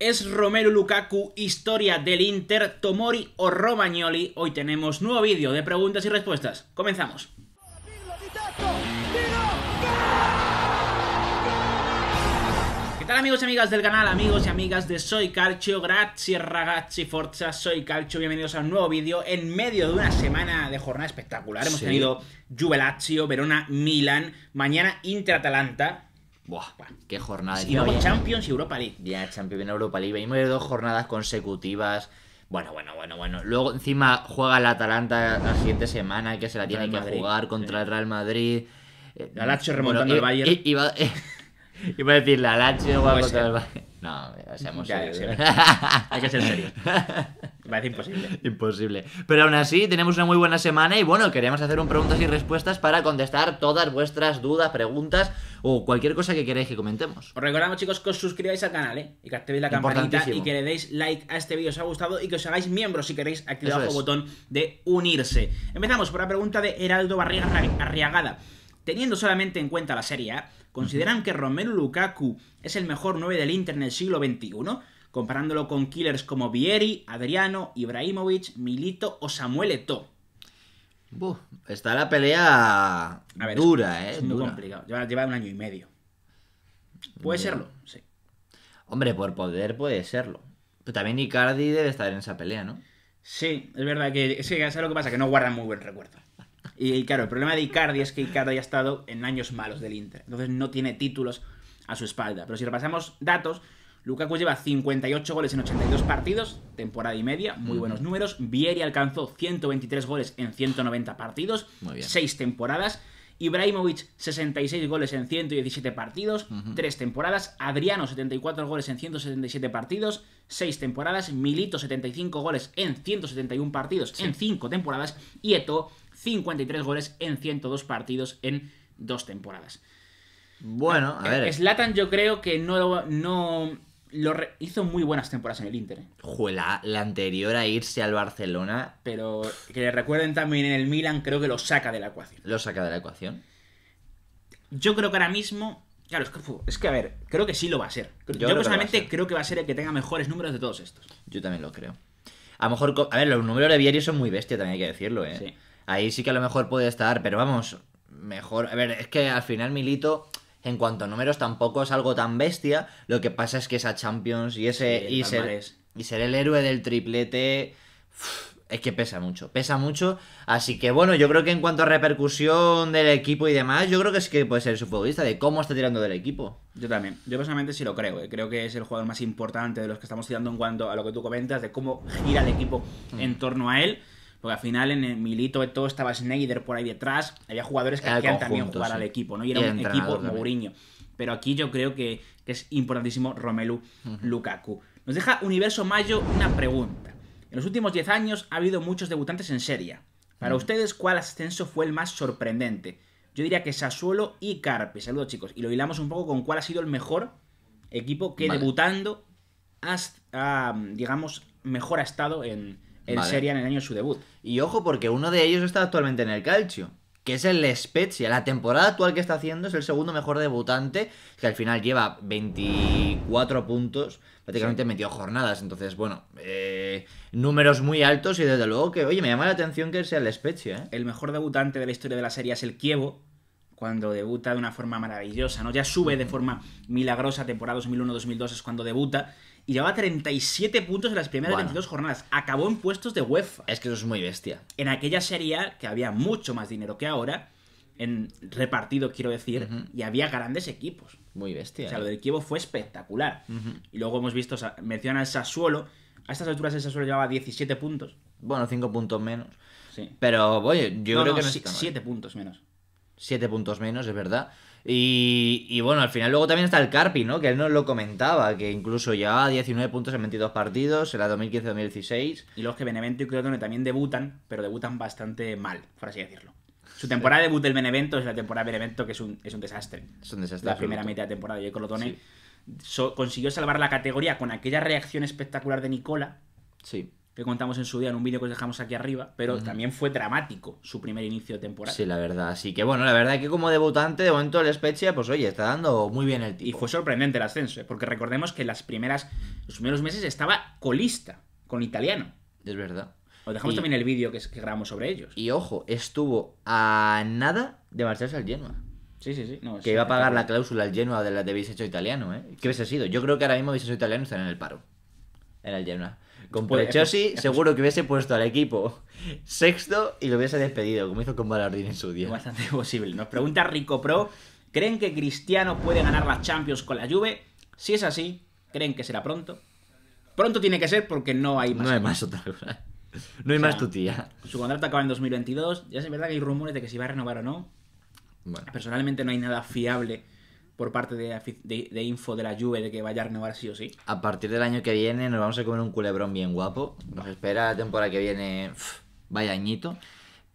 ¿Es Romero Lukaku historia del Inter, Tomori o Romagnoli? Hoy tenemos nuevo vídeo de preguntas y respuestas. Comenzamos. ¿Qué tal amigos y amigas del canal, amigos y amigas de Soy Calcio? Grazie ragazzi, forza, Soy Calcio. Bienvenidos a un nuevo vídeo en medio de una semana de jornada espectacular. Hemos tenido Juve Lazio, Verona, Milan, mañana Inter Atalanta Buah, qué jornada. Y luego Champions y Europa League. Ya, Champions y Europa League. Venimos de dos jornadas consecutivas. Bueno, bueno, bueno, bueno. Luego encima juega el Atalanta la siguiente semana, que se la tiene que jugar contra el Real Madrid. Eh, la Lazio remontando el Bayern. Iba, iba, a decir la Lazio no, juega contra el Bayern. No, seamos serios. Hay que ser serios. Parece imposible. imposible. Pero aún así, tenemos una muy buena semana y bueno, queríamos hacer un preguntas y respuestas para contestar todas vuestras dudas, preguntas o cualquier cosa que queráis que comentemos. Os recordamos, chicos, que os suscribáis al canal, ¿eh? Y que activéis la campanita y que le deis like a este vídeo si os ha gustado y que os hagáis miembros si queréis activar el botón de unirse. Empezamos por la pregunta de Heraldo Barriga Arriagada. Teniendo solamente en cuenta la Serie A, ¿consideran que Romelu Lukaku es el mejor 9 del Inter en el siglo XXI? comparándolo con killers como Vieri, Adriano, Ibrahimovic, Milito o Samuel Eto. está la pelea a dura, ¿eh? Es muy complicado. Lleva, un año y medio. Puede serlo, sí. Hombre, por poder puede serlo. Pero también Icardi debe estar en esa pelea, ¿no? Sí, es verdad que es lo que pasa? Que no guardan muy buen recuerdo. Y claro, el problema de Icardi es que Icardi ha estado en años malos del Inter. Entonces no tiene títulos a su espalda. Pero si repasamos datos, Lukaku lleva 58 goles en 82 partidos, temporada y media, muy buenos números. Vieri alcanzó 123 goles en 190 partidos, 6 temporadas. Ibrahimovic 66 goles en 117 partidos, 3 temporadas. Adriano 74 goles en 177 partidos, 6 temporadas. Milito 75 goles en 171 partidos en 5 temporadas. Y Eto 53 goles en 102 partidos en 2 temporadas. Bueno, a eh, ver. Slatan yo creo que no, no hizo muy buenas temporadas en el Inter. ¿eh? Juela, la anterior a irse al Barcelona. Pero que le recuerden también en el Milan, creo que lo saca de la ecuación. Lo saca de la ecuación. Yo creo que ahora mismo. Claro, es que, es que a ver, creo que sí lo va a ser. Yo, personalmente creo que va a ser el que tenga mejores números de todos estos. Yo también lo creo. A lo mejor. A ver, los números de Vieri son muy bestia, también hay que decirlo, ¿eh? Ahí sí que a lo mejor puede estar, pero vamos, mejor. A ver, es que al final Milito en cuanto a números tampoco es algo tan bestia. Lo que pasa es que esa Champions y ese y, ser, y, ser, el héroe del triplete es que pesa mucho, pesa mucho. Así que bueno, yo creo que en cuanto a repercusión del equipo y demás, yo creo que es que puede ser su futbolista de cómo está tirando del equipo. Yo también, yo personalmente sí lo creo, ¿eh? creo que es el jugador más importante de los que estamos tirando en cuanto a lo que tú comentas, de cómo gira el equipo mm. en torno a él. Porque al final en el Milito todo estaba Snyder por ahí detrás, había jugadores que hacían también jugar al equipo, ¿no? Y era un equipo Mourinho. Pero aquí yo creo que, es importantísimo Romelu Lukaku. Nos deja Universo Mayo una pregunta. En los últimos 10 años ha habido muchos debutantes en Serie. Para mm. ustedes, ¿cuál ascenso fue el más sorprendente? Yo diría que Sassuolo y Carpi. Saludos, chicos. Y lo hilamos un poco con cuál ha sido el mejor equipo que debutando, ah, digamos, mejor ha estado en, en Serie en el año de su debut. Y ojo, porque uno de ellos está actualmente en el calcio que es el Spezia. La temporada actual que está haciendo es el segundo mejor debutante, que al final lleva 24 puntos, prácticamente metió jornadas. Entonces, bueno, eh, números muy altos y desde luego que, oye, me llama la atención que sea el Spezia. ¿eh? El mejor debutante de la historia de la serie es el Kievo, cuando debuta de una forma maravillosa, ¿no? Ya sube de forma milagrosa, temporada 2001-2002 es cuando debuta, y llevaba 37 puntos en las primeras 22 jornadas. Acabó en puestos de UEFA. Es que eso es muy bestia. En aquella serie que había mucho más dinero que ahora, en repartido quiero decir, y había grandes equipos. Muy bestia. O sea, lo eh. del Kievo fue espectacular. Y luego hemos visto, menciona el Sassuolo. A estas alturas el Sassuolo llevaba 17 puntos. Bueno, 5 puntos menos. Sí. Pero, oye, yo creo que no 7 puntos menos. 7 puntos menos, es verdad. Y, bueno, al final luego también está el Carpi, ¿no? Que él nos lo comentaba, que incluso ya 19 puntos en 22 partidos, en 2015-2016. Y los que Benevento y Crotone también debutan, pero debutan bastante mal, por así decirlo. Su temporada de debut del Benevento es la temporada de Benevento, que es un, desastre. Es un desastre. La primera mitad de temporada. de el Crotone consiguió salvar la categoría con aquella reacción espectacular de Nicola. Sí que contamos en su día en un vídeo que os dejamos aquí arriba, pero también fue dramático su primer inicio de temporada. Sí, la verdad. Así que bueno, la verdad que como debutante, de momento el Spezia, pues oye, está dando muy bien el Y fue sorprendente el ascenso, ¿eh? porque recordemos que las primeras, los primeros meses estaba colista con italiano. Es verdad. Os dejamos también el vídeo que, grabamos sobre ellos. Y ojo, estuvo a nada de marcharse al Genoa. Sí, sí, sí. que iba a pagar la cláusula al Genoa de la de habéis italiano, ¿eh? ¿Qué hubiese sido? Yo creo que ahora mismo bisecho italiano está en el paro. En el Genoa. Con por seguro que hubiese puesto al equipo sexto y lo hubiese despedido, como hizo con Balardín en su día. Bastante posible. Nos pregunta Rico Pro, ¿creen que Cristiano puede ganar las Champions con la Juve? Si es así, ¿creen que será pronto? Pronto tiene que ser porque no hay más. No hay más otra cosa. No hay más tu tía. Su contrato acaba en 2022. Ya es verdad que hay rumores de que si va a renovar o no. Personalmente no hay nada fiable por parte de, info de la Juve de que vaya a renovar sí o sí. A partir del año que viene nos vamos a comer un culebrón bien guapo. Nos espera la temporada que viene, vaya añito.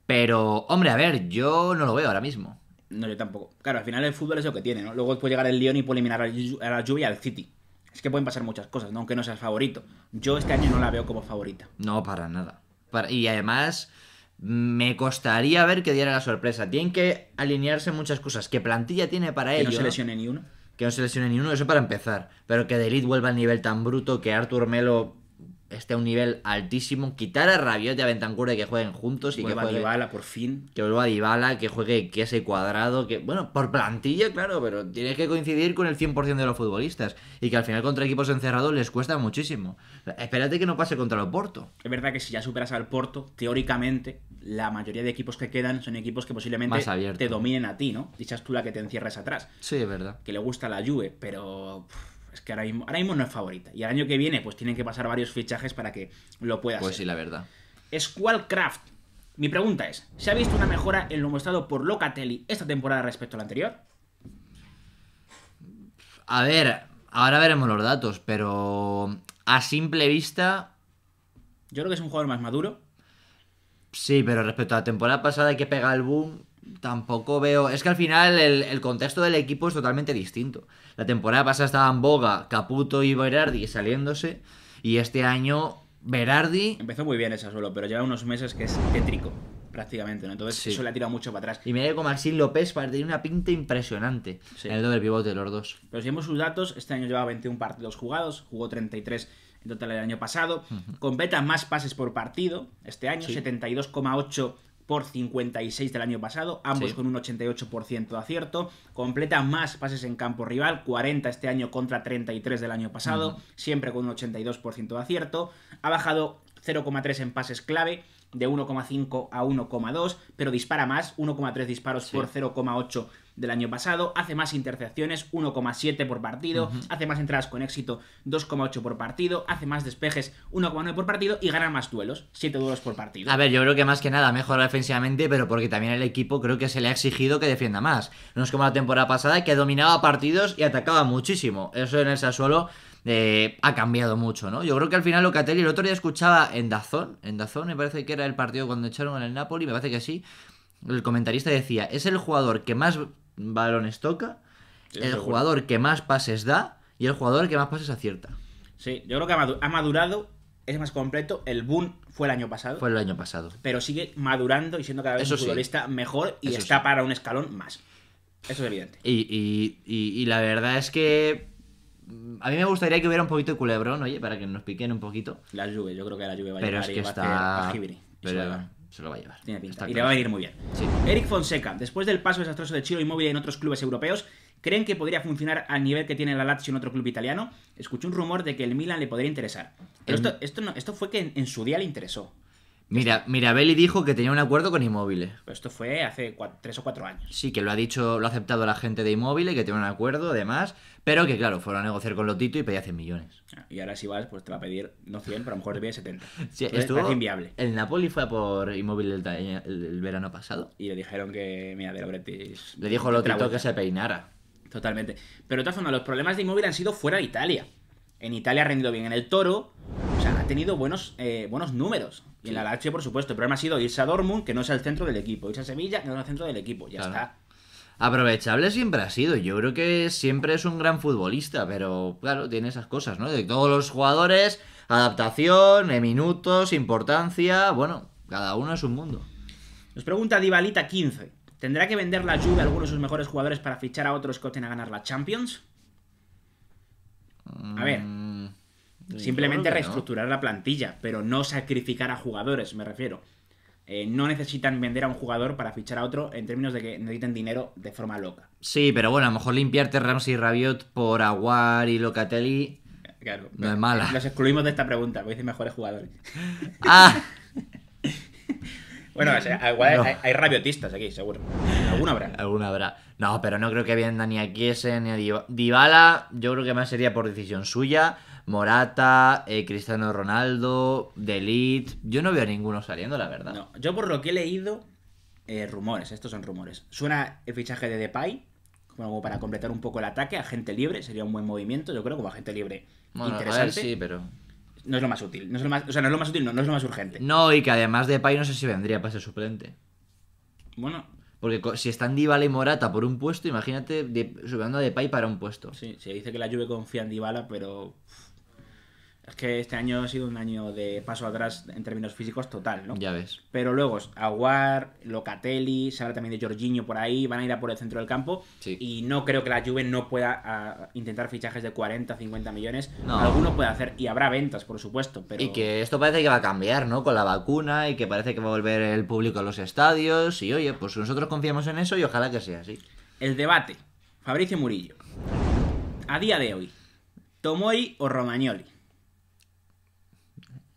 Pero, hombre, a ver, yo no lo veo ahora mismo. No, yo tampoco. Claro, al final el fútbol es lo que tiene, ¿no? Luego puede llegar el Lyon y puede eliminar a la Juve y al City. Es que pueden pasar muchas cosas, ¿no? Aunque no seas favorito. Yo este año no la veo como favorita. No, para nada. Y además me costaría ver que diera la sorpresa. Tienen que alinearse muchas cosas. ¿Qué plantilla tiene para ello? Que no se lesione ni uno. Que no se lesione ni uno, eso para empezar. Pero que Delit vuelva al nivel tan bruto, que Arthur Melo esté a un nivel altísimo. Quitar a Rabiot y a Bentancur que jueguen juntos. Y que juegue, por fin. Que vuelva a Dybala, que juegue que ese Cuadrado. que Bueno, por plantilla, claro, pero tiene que coincidir con el 100% de los futbolistas. Y que al final contra equipos encerrados les cuesta muchísimo. Espérate que no pase contra el Porto. Es verdad que si ya superas al Porto, teóricamente, la mayoría de equipos que quedan son equipos que posiblemente te dominen a ti, ¿no? Dichas tú la que te encierras atrás. Sí, es verdad. Que le gusta la Juve, pero... Es que ahora mismo, no es favorita. Y el año que viene, pues tienen que pasar varios fichajes para que lo pueda Pues sí, la verdad. Squallcraft. Mi pregunta es: ¿se ha visto una mejora en lo mostrado por Locatelli esta temporada respecto a la anterior? A ver, ahora veremos los datos, pero a simple vista. Yo creo que es un jugador más maduro. Sí, pero respecto a la temporada pasada que pega el boom, tampoco veo. Es que al final el, contexto del equipo es totalmente distinto. La temporada pasada estaban Boga, Caputo y Berardi saliéndose. Y este año Berardi. Empezó muy bien esa solo, pero lleva unos meses que es tétrico, prácticamente. ¿no? Entonces eso le ha tirado mucho para atrás. Y me con Maxim López para tener una pinta impresionante en el doble pivote de los dos. Pero si vemos sus datos, este año lleva 21 partidos jugados, jugó 33 en total el año pasado. competa Completa más pases por partido este año, 72,8 por 56 del año pasado, ambos con un 88% de acierto, completa más pases en campo rival, 40 este año contra 33 del año pasado, siempre con un 82% de acierto, ha bajado 0,3 en pases clave, de 1,5 a 1,2, pero dispara más, 1,3 disparos por 0,8 del año pasado, hace más intercepciones, 1,7 por partido, hace más entradas con éxito, 2,8 por partido, hace más despejes, 1,9 por partido y gana más duelos, 7 duelos por partido. A ver, yo creo que más que nada mejora defensivamente, pero porque también el equipo creo que se le ha exigido que defienda más. No es como la temporada pasada que dominaba partidos y atacaba muchísimo. Eso en ese Sassuolo eh, ha cambiado mucho, ¿no? Yo creo que al final Locatelli, el otro día escuchaba en Dazón, en Dazón me parece que era el partido cuando echaron en el Napoli, me parece que sí, el comentarista decía, es el jugador que más balones toca, el jugador que más pases da y el jugador que más pases acierta. Sí, yo creo que ha madurado, es más completo. El boom fue el año pasado. Fue el año pasado. Pero sigue madurando y siendo cada vez un futbolista mejor y está para un escalón más. Eso es evidente. Y, la verdad es que. Mm, a mí me gustaría que hubiera un poquito de culebrón, oye, para que nos piquen un poquito. La lluvia, yo creo que la lluvia va a Pero es a se lo va a llevar. Tiene pinta. y le va a ir muy bien. Eric Fonseca, después del paso desastroso de Chiro Immobile en otros clubes europeos, ¿creen que podría funcionar al nivel que tiene la Lazio en otro club italiano? Escuché un rumor de que el Milan le podría interesar. esto, esto, esto fue que en, su día le interesó. Mira, Mirabelli dijo que tenía un acuerdo con Inmóviles. Esto fue hace cuatro, tres o cuatro años. Sí, que lo ha dicho, lo ha aceptado la gente de y que tiene un acuerdo, además, pero que claro, fueron a negociar con Lotito y pedía 100 millones. Ah, y ahora si vas, pues te va a pedir no 100, pero a lo mejor te pide 70. Sí, inviable. El Napoli fue por inmóvil el, verano pasado. Y le dijeron que, mira, de Bretis. Le dijo Lotito que se peinara. Totalmente. Pero de todas formas, los problemas de inmóvil han sido fuera de Italia. En Italia ha rendido bien en el Toro, tenido buenos, eh, buenos números. Y en la Lazio, por supuesto. El problema ha sido irse a Dortmund, que no es el centro del equipo. Irse a Sevilla, que no es el centro del equipo. Ya está. Aprovechable siempre ha sido. Yo creo que siempre es un gran futbolista, pero claro, tiene esas cosas, ¿no? De todos los jugadores, adaptación, eh, minutos, importancia. Bueno, cada uno es un mundo. Nos pregunta Divalita 15. ¿Tendrá que vender la lluvia a de sus mejores jugadores para fichar a otros que a ganar la Champions? A ver, mm, Simplemente reestructurar la plantilla, pero no sacrificar a jugadores, me refiero. Eh, no necesitan vender a un jugador para fichar a otro en términos de que necesiten dinero de forma loca. Sí, pero bueno, a lo mejor limpiarte Rams y Rabiot por Aguar y Locatelli claro, no es mala. Los excluimos de esta pregunta, porque dicen mejores jugadores. ¡Ah! Bueno, hay, rabiotistas aquí, seguro. Alguna habrá. Alguna habrá. No, pero no creo que vendan ni a Kiese ni a Dybala. Yo creo que más sería por decisión suya. Morata, eh, Cristiano Ronaldo, Delit. Yo no veo a ninguno saliendo, la verdad. No, yo por lo que he leído, eh, rumores, estos son rumores. Suena el fichaje de Depay, como para completar un poco el ataque, agente libre, sería un buen movimiento, yo creo, como agente libre interesante. A ver, sí, pero no es lo más útil. No es lo más, o sea, no es lo más útil, no, es lo más urgente. No, y que además Depay no sé si vendría para ser suplente. Bueno. Porque si están Dybala y Morata por un puesto, imagínate de, subiendo a Depay para un puesto. Sí, se dice que la Juve confía en Dybala, pero es que este año ha sido un año de paso atrás en términos físicos total, ¿no? Ya ves. Pero luego, Aguar, Locatelli, se también de Jorginho por ahí, van a ir a por el centro del campo. Y no creo que la Juve no pueda ah, intentar fichajes de 40, 50 millones. No. Alguno puede hacer, y habrá ventas, por supuesto. Pero... Y que esto parece que va a cambiar, ¿no? Con la vacuna y que parece que va a volver el público a los estadios. Y oye, pues nosotros confiamos en eso y ojalá que sea así. El debate. Fabricio Murillo. A día de hoy, Tomoy o Romagnoli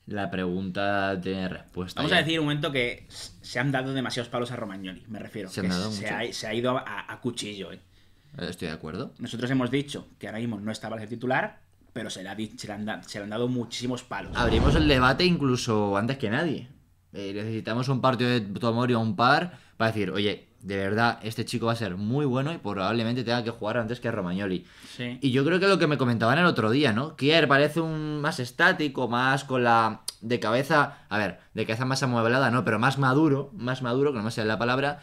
la pregunta tiene respuesta. Vamos a decir un momento que se han dado demasiados palos a Romagnoli, me refiero. Se, han dado se, ha, se ha, ido a, cuchillo, ¿eh? Estoy de acuerdo. Nosotros hemos dicho que ahora mismo no estaba el titular, pero se le, ha, han, dado muchísimos palos. Abrimos el debate incluso antes que nadie. Eh, necesitamos un partido de Tomori a un par para decir, oye, de verdad, este chico va a ser muy bueno y probablemente tenga que jugar antes que Romagnoli. Y yo creo que lo que me comentaban el otro día, ¿no? Kier parece un más estático, más con la de cabeza, a ver, de cabeza más amueblada, no, pero más maduro, más maduro, que no me sale la palabra.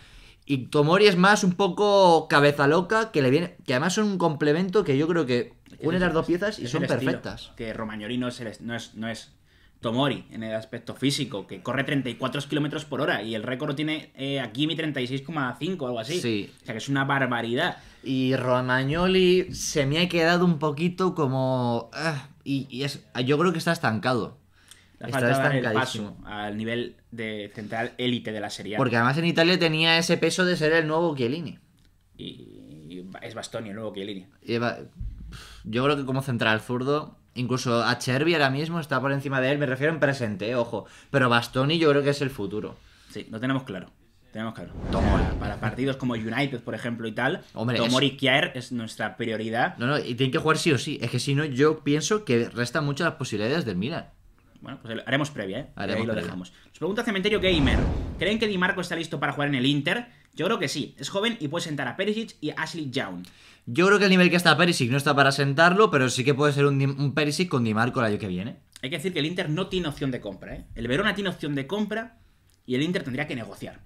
Y Tomori es más un poco cabeza loca, que le viene, que además son un complemento que yo creo que une las dos piezas y son perfectas. que Romagnoli no es, no es, no es Tomori en el aspecto físico, que corre 34 kilómetros por hora y el récord tiene eh, aquí mi 36,5 o algo así. O sea que es una barbaridad. Y Romagnoli se me ha quedado un poquito como. Ah, y, es, yo creo que está estancado. está estancadísimo. al nivel de central élite de la serie. Porque además en Italia tenía ese peso de ser el nuevo Chiellini. Y, es Bastoni el nuevo Chiellini. Yo creo que como central zurdo Incluso a Cherby ahora mismo está por encima de él, me refiero en presente, eh, ojo. Pero Bastoni yo creo que es el futuro. Sí, lo tenemos claro. Tenemos claro. Tomori. Para partidos como United, por ejemplo, y tal, Hombre, Tomori es... es nuestra prioridad. No, no, y tienen que jugar sí o sí. Es que si no, yo pienso que restan muchas las posibilidades del Milan. Bueno, pues haremos previa, ¿eh? ahí lo dejamos. pregunta Cementerio Gamer: ¿Creen que Di Marco está listo para jugar en el Inter? Yo creo que sí, es joven y puede sentar a Perisic y Ashley Young. Yo creo que el nivel que está Perisic no está para sentarlo, pero sí que puede ser un, un Perisic con Di Marco el año que viene. Hay que decir que el Inter no tiene opción de compra, ¿eh? El Verona tiene opción de compra y el Inter tendría que negociar.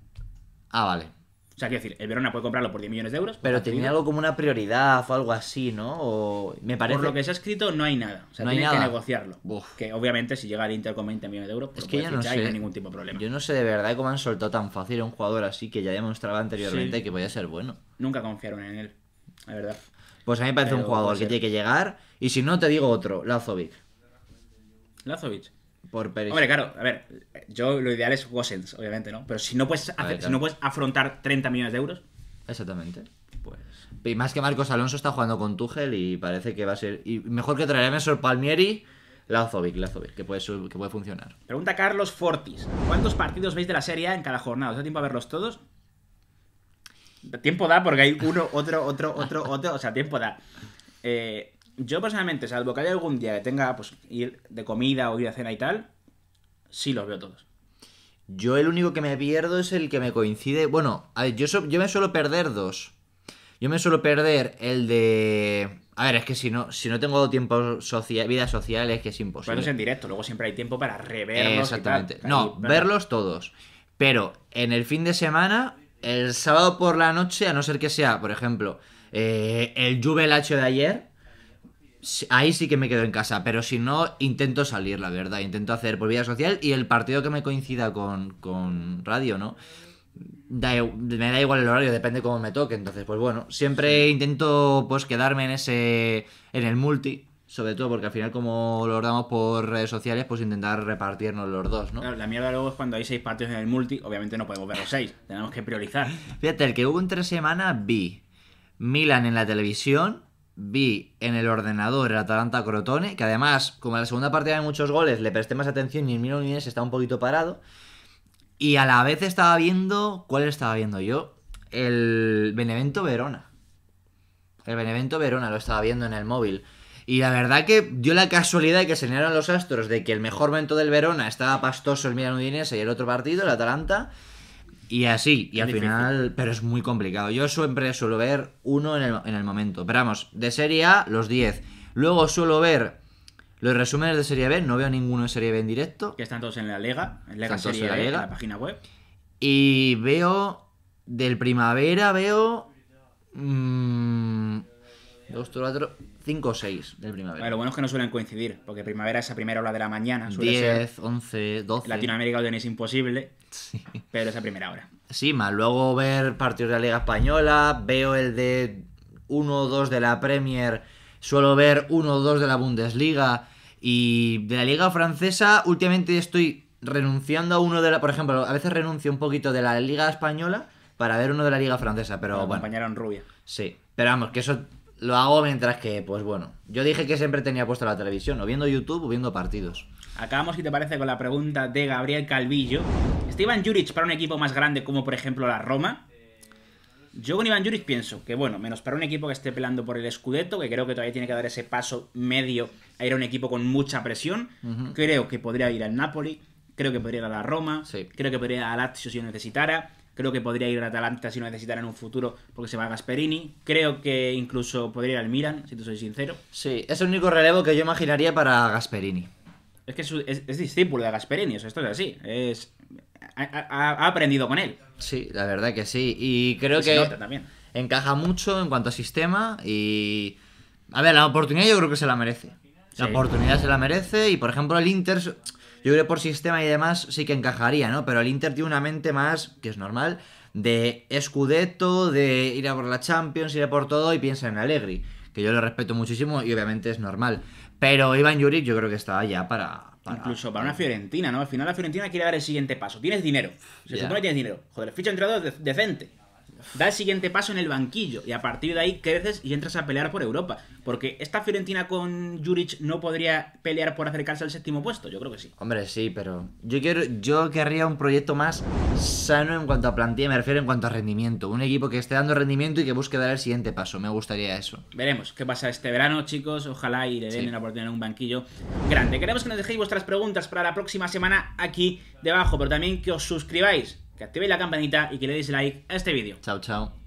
Ah, vale. O sea, quiero decir, el Verona puede comprarlo por 10 millones de euros. Pero tenía algo como una prioridad o algo así, ¿no? O me parece... Por lo que se ha escrito, no hay nada. O sea, no hay nada. que negociarlo. Que obviamente, si llega el Inter con 20 millones de euros, pues es que ya no, hay ningún tipo de problema. Yo no sé de verdad cómo han soltado tan fácil a un jugador así que ya demostraba anteriormente que podía ser bueno. Nunca confiaron en él, la verdad. Pues a mí me parece un jugador que tiene que llegar. Y si no, te digo otro, Lazovic. Lazovic. Por Hombre, claro, a ver, yo lo ideal es Gosens, obviamente, ¿no? Pero si no puedes, no puedes afrontar 30 millones de euros. Exactamente. Pues. Y más que Marcos Alonso está jugando con Tuchel y parece que va a ser. Y mejor que traer a Mesor Palmieri. Lazovic, Lazovic, que puede, que puede funcionar. Pregunta Carlos Fortis. ¿Cuántos partidos veis de la serie en cada jornada? ¿Os da tiempo a verlos todos? Tiempo da porque hay uno, otro, otro, otro, otro. O sea, tiempo da. Eh, yo personalmente, salvo que haya algún día que tenga pues ir de comida o ir a cena y tal, sí los veo todos. Yo el único que me pierdo es el que me coincide. Bueno, a ver, yo, yo me suelo perder dos. Yo me suelo perder el de. A ver, es que si no, si no tengo tiempo social, vida social, es que es imposible. Bueno, es en directo, luego siempre hay tiempo para reverlos. Exactamente. No, verlos todos. Pero en el fin de semana, el sábado por la noche, a no ser que sea, por ejemplo, eh, el Juve de ayer, ahí sí que me quedo en casa, pero si no, intento salir, la verdad. Intento hacer por vida social y el partido que me coincida con, radio, ¿no? me da igual el horario, depende cómo me toque. Entonces, pues bueno, siempre intento pues quedarme en ese. en el multi. Sobre todo porque al final, como lo damos por redes sociales, pues intentar repartirnos los dos, ¿no? la mierda luego es cuando hay seis partidos en el multi, obviamente no podemos ver los seis, tenemos que priorizar. Fíjate, el que hubo en tres semanas vi Milan en la televisión, vi en el ordenador el Atalanta Crotone, que además, como en la segunda partida hay muchos goles, le presté más atención y el Milan Udinese está un poquito parado. Y a la vez estaba viendo, ¿cuál estaba viendo yo? El Benevento Verona. El Benevento Verona lo estaba viendo en el móvil. Y la verdad que dio la casualidad de que se los astros de que el mejor momento del Verona estaba pastoso el Milan Udinese y el otro partido, el Atalanta. Y así, y al final, pero es muy complicado. Yo siempre suelo ver uno en el, momento. Pero vamos, de Serie A, los 10. Luego suelo ver los resúmenes de Serie B, no veo ninguno de Serie B en directo. Que están todos en la Lega, en la, página web. Y veo del primavera, veo... Mmm, dos, cuatro, 5 o 6 del primavera. Bueno, lo bueno es que no suelen coincidir, porque primavera es a primera hora de la mañana. 10, 11, 12. En Latinoamérica lo tenéis imposible, pero es a primera hora. Sí, más luego ver partidos de la Liga Española, veo el de 1 o 2 de la Premier, suelo ver 1 o 2 de la Bundesliga y de la Liga Francesa últimamente estoy renunciando a uno de la... Por ejemplo, a veces renuncio un poquito de la Liga Española para ver uno de la Liga Francesa, pero... Me acompañaron Rubia. Sí, pero vamos, que eso lo hago mientras que, pues bueno, yo dije que siempre tenía puesto la televisión, o viendo YouTube o viendo partidos. Acabamos, si te parece, con la pregunta de Gabriel Calvillo. ¿Esteban Juric para un equipo más grande como, por ejemplo, la Roma? Yo con Iván Juric pienso que, bueno, menos para un equipo que esté pelando por el Scudetto, que creo que todavía tiene que dar ese paso medio a ir a un equipo con mucha presión, creo que podría ir al Napoli, creo que podría ir a la Roma, creo que podría ir a Lazio si lo necesitara, Creo que podría ir a Atalanta si no necesitaran en un futuro, porque se va a Gasperini. Creo que incluso podría ir al Milan, si te soy sincero. Sí, es el único relevo que yo imaginaría para Gasperini. Es que es, discípulo de Gasperini, o sea, esto es así. Es, ha, aprendido con él. Sí, la verdad que sí. Y creo que también. encaja mucho en cuanto a sistema y... A ver, la oportunidad yo creo que se la merece. La oportunidad se la merece y, por ejemplo, el Inter yo creo que por sistema y demás sí que encajaría, ¿no? Pero el Inter tiene una mente más, que es normal, de escudeto, de ir a por la Champions, ir a por todo y piensa en Allegri, que yo lo respeto muchísimo y obviamente es normal. Pero Iván Juric yo creo que estaba ya para, Incluso para una Fiorentina, ¿no? Al final la Fiorentina quiere dar el siguiente paso. Tienes dinero. Se supone que tienes dinero. Joder, ficha entrado decente. Da el siguiente paso en el banquillo y a partir de ahí creces y entras a pelear por Europa. Porque esta Fiorentina con Juric no podría pelear por acercarse al séptimo puesto, yo creo que sí. Hombre, sí, pero yo quiero yo querría un proyecto más sano en cuanto a plantilla, me refiero en cuanto a rendimiento, un equipo que esté dando rendimiento y que busque dar el siguiente paso, me gustaría eso. Veremos qué pasa este verano, chicos, ojalá y le den una la oportunidad en un banquillo grande. Queremos que nos dejéis vuestras preguntas para la próxima semana aquí debajo, pero también que os suscribáis que activéis la campanita y que le deis like a este vídeo. Chao, chao.